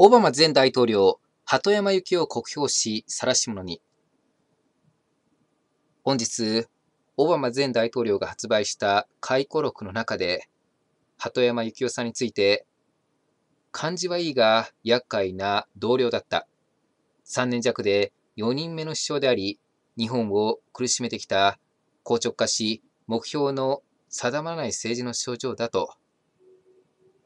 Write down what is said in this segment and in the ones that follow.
オバマ前大統領、鳩山幸夫を酷評し、晒し者に。本日、オバマ前大統領が発売した回顧録の中で、鳩山幸夫さんについて、感じはいいが厄介な同僚だった。3年弱で4人目の首相であり、日本を苦しめてきた硬直化し、目標の定まらない政治の症状だと、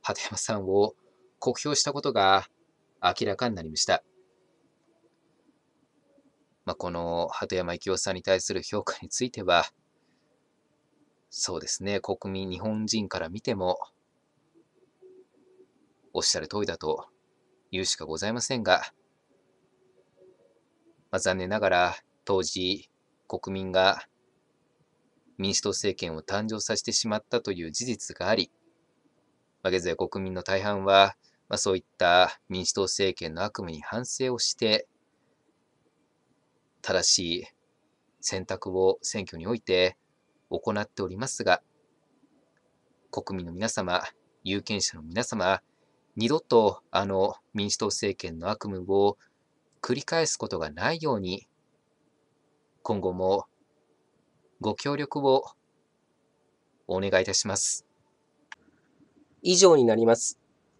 鳩山さんを酷評したことが明らかになりました。まあ、この鳩山幸夫さんに対する評価については、そうですね、国民、日本人から見ても、おっしゃる通りだと言うしかございませんが、まあ、残念ながら当時国民が民主党政権を誕生させてしまったという事実があり、まあ、現在国民の大半はまあ、そういった民主党政権の悪夢に反省をして、正しい選択を選挙において行っておりますが、国民の皆様、有権者の皆様、二度とあの民主党政権の悪夢を繰り返すことがないように、今後もご協力をお願いいたします。以上になります。